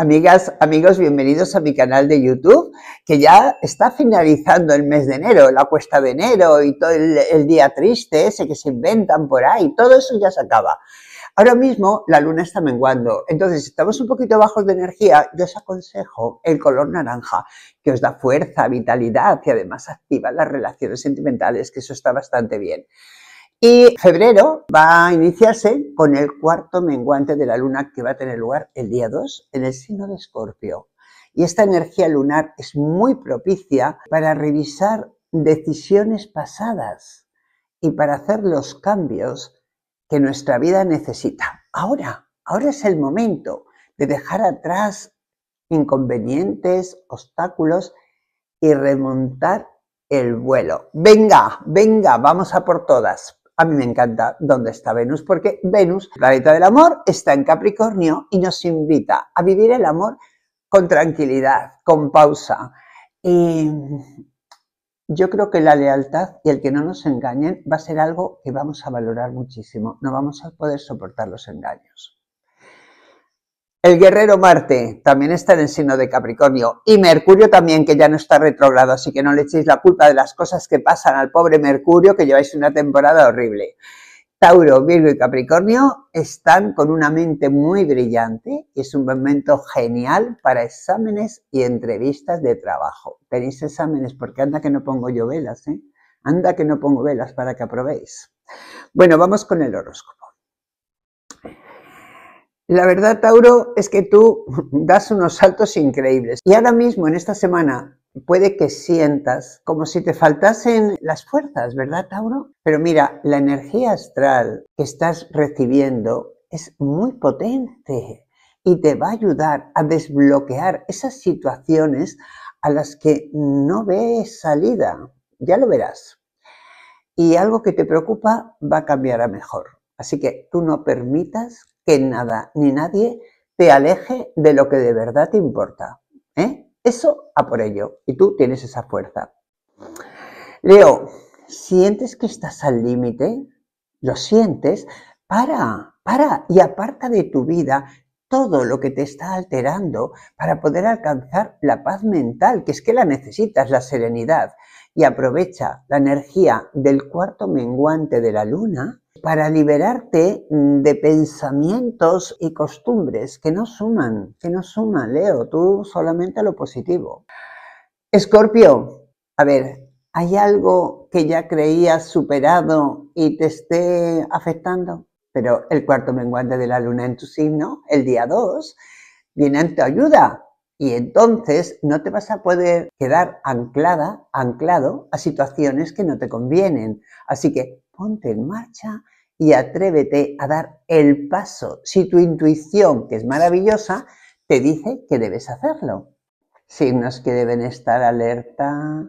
Amigas, amigos, bienvenidos a mi canal de YouTube, que ya está finalizando el mes de enero, la cuesta de enero y todo el, día triste ese que se inventan por ahí, todo eso ya se acaba. Ahora mismo la luna está menguando, entonces estamos un poquito bajos de energía, yo os aconsejo el color naranja, que os da fuerza, vitalidad y además activa las relaciones sentimentales, que eso está bastante bien. Y febrero va a iniciarse con el cuarto menguante de la luna que va a tener lugar el día 2 en el signo de Escorpio. Y esta energía lunar es muy propicia para revisar decisiones pasadas y para hacer los cambios que nuestra vida necesita. Ahora, ahora es el momento de dejar atrás inconvenientes, obstáculos y remontar el vuelo. Venga, venga, vamos a por todas. A mí me encanta dónde está Venus, porque Venus, la planeta del amor, está en Capricornio y nos invita a vivir el amor con tranquilidad, con pausa. Y yo creo que la lealtad y el que no nos engañen va a ser algo que vamos a valorar muchísimo. No vamos a poder soportar los engaños. El guerrero Marte también está en el signo de Capricornio y Mercurio también, que ya no está retrogrado, así que no le echéis la culpa de las cosas que pasan al pobre Mercurio, que lleváis una temporada horrible. Tauro, Virgo y Capricornio están con una mente muy brillante y es un momento genial para exámenes y entrevistas de trabajo. Tenéis exámenes porque anda que no pongo yo velas, ¿eh? Anda que no pongo velas para que aprobéis. Bueno, vamos con el horóscopo. La verdad, Tauro, es que tú das unos saltos increíbles. Y ahora mismo, en esta semana, puede que sientas como si te faltasen las fuerzas, ¿verdad, Tauro? Pero mira, la energía astral que estás recibiendo es muy potente y te va a ayudar a desbloquear esas situaciones a las que no ves salida. Ya lo verás. Y algo que te preocupa va a cambiar a mejor. Así que tú no permitas que nada ni nadie te aleje de lo que de verdad te importa. ¿eh? Eso a por ello. Y tú tienes esa fuerza. Leo, ¿sientes que estás al límite? ¿Lo sientes? Para, para y aparta de tu vida todo lo que te está alterando para poder alcanzar la paz mental, que es que la necesitas, la serenidad. Y aprovecha la energía del cuarto menguante de la luna para liberarte mm, de pensamientos y costumbres que no suman, que no suman, Leo, tú solamente a lo positivo. Escorpio, a ver, ¿hay algo que ya creías superado y te esté afectando? Pero el cuarto menguante de la luna en tu signo, el día 2, viene en tu ayuda. Y entonces no te vas a poder quedar anclada, anclado a situaciones que no te convienen. Así que ponte en marcha y atrévete a dar el paso si tu intuición, que es maravillosa, te dice que debes hacerlo. Signos que deben estar alerta.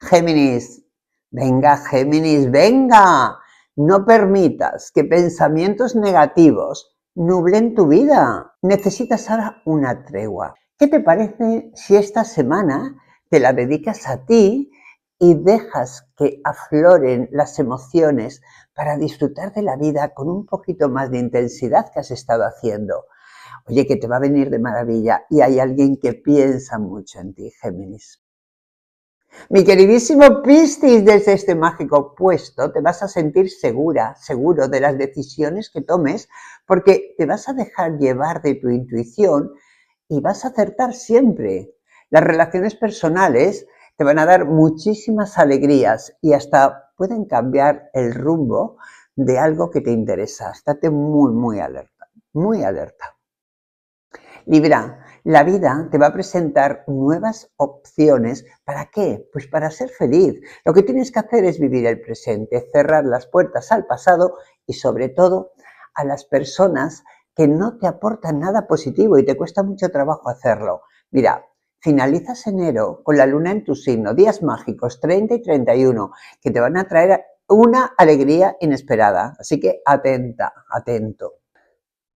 Géminis, venga Géminis, venga. No permitas que pensamientos negativos nublen tu vida. Necesitas ahora una tregua. ¿Qué te parece si esta semana te la dedicas a ti y dejas que afloren las emociones para disfrutar de la vida con un poquito más de intensidad que has estado haciendo. Oye, que te va a venir de maravilla y hay alguien que piensa mucho en ti, Géminis. Mi queridísimo Piscis, desde este mágico puesto te vas a sentir segura, seguro de las decisiones que tomes, porque te vas a dejar llevar de tu intuición y vas a acertar siempre. Las relaciones personales te van a dar muchísimas alegrías y hasta pueden cambiar el rumbo de algo que te interesa. Estate muy, muy alerta, muy alerta. Libra, la vida te va a presentar nuevas opciones. ¿Para qué? Pues para ser feliz. Lo que tienes que hacer es vivir el presente, cerrar las puertas al pasado y sobre todo a las personas que no te aportan nada positivo y te cuesta mucho trabajo hacerlo. Mira, finalizas enero con la luna en tu signo, días mágicos 30 y 31, que te van a traer una alegría inesperada. Así que atenta, atento.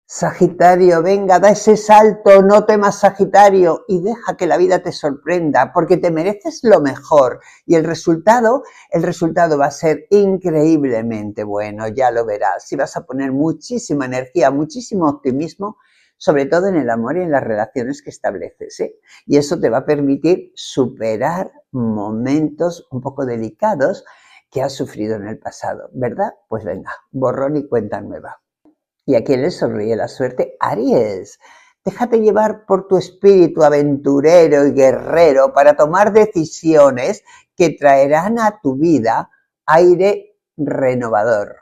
Sagitario, venga, da ese salto, no temas Sagitario y deja que la vida te sorprenda, porque te mereces lo mejor y el resultado, el resultado va a ser increíblemente bueno, ya lo verás. Si vas a poner muchísima energía, muchísimo optimismo sobre todo en el amor y en las relaciones que estableces. ¿eh? Y eso te va a permitir superar momentos un poco delicados que has sufrido en el pasado, ¿verdad? Pues venga, borrón y cuenta nueva. ¿Y a quién le sonríe la suerte? Aries. Déjate llevar por tu espíritu aventurero y guerrero para tomar decisiones que traerán a tu vida aire renovador.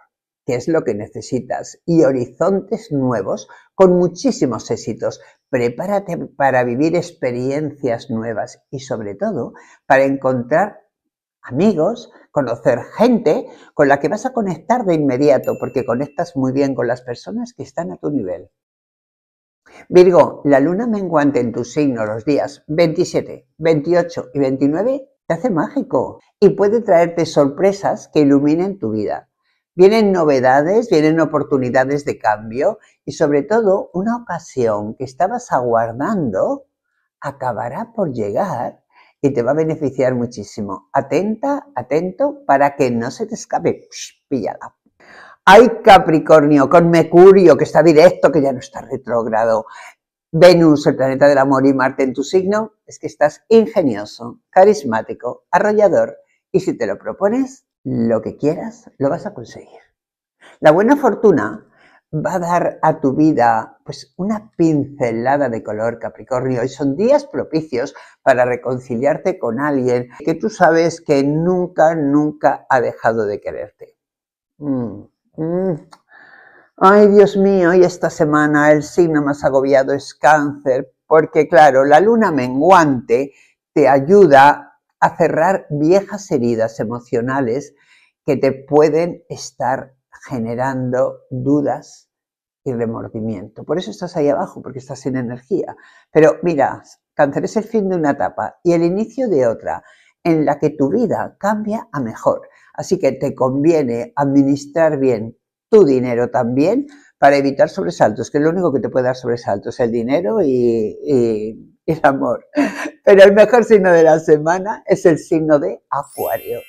Qué es lo que necesitas, y horizontes nuevos con muchísimos éxitos. Prepárate para vivir experiencias nuevas y sobre todo para encontrar amigos, conocer gente con la que vas a conectar de inmediato, porque conectas muy bien con las personas que están a tu nivel. Virgo, la luna menguante en tu signo los días 27, 28 y 29 te hace mágico y puede traerte sorpresas que iluminen tu vida. Vienen novedades, vienen oportunidades de cambio y sobre todo una ocasión que estabas aguardando acabará por llegar y te va a beneficiar muchísimo. Atenta, atento, para que no se te escape. píllala. Hay Capricornio con Mercurio que está directo, que ya no está retrógrado. Venus, el planeta del amor, y Marte en tu signo, es que estás ingenioso, carismático, arrollador. Y si te lo propones, lo que quieras lo vas a conseguir. La buena fortuna va a dar a tu vida pues una pincelada de color Capricornio y son días propicios para reconciliarte con alguien que tú sabes que nunca, nunca ha dejado de quererte. Mm, mm. Ay, Dios mío, y esta semana el signo más agobiado es cáncer, porque claro, la luna menguante te ayuda a a cerrar viejas heridas emocionales que te pueden estar generando dudas y remordimiento. Por eso estás ahí abajo, porque estás sin energía. Pero mira, cáncer es el fin de una etapa y el inicio de otra, en la que tu vida cambia a mejor. Así que te conviene administrar bien tu dinero también para evitar sobresaltos, que lo único que te puede dar sobresaltos, es el dinero y el amor. Pero el mejor signo de la semana es el signo de Acuario.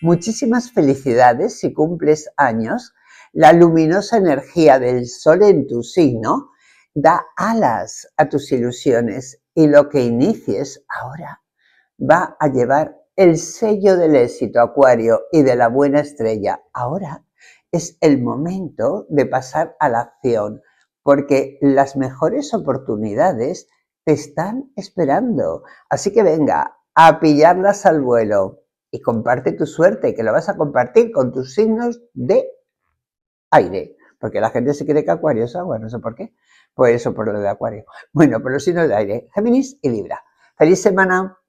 Muchísimas felicidades si cumples años. La luminosa energía del sol en tu signo da alas a tus ilusiones y lo que inicies ahora va a llevar el sello del éxito acuario y de la buena estrella. Ahora es el momento de pasar a la acción porque las mejores oportunidades te están esperando. Así que venga, a pillarlas al vuelo y comparte tu suerte, que lo vas a compartir con tus signos de aire. Porque la gente se cree que Acuario es agua, no sé por qué. Por eso, por lo de Acuario. Bueno, por los signos de aire, Géminis y Libra. Feliz semana.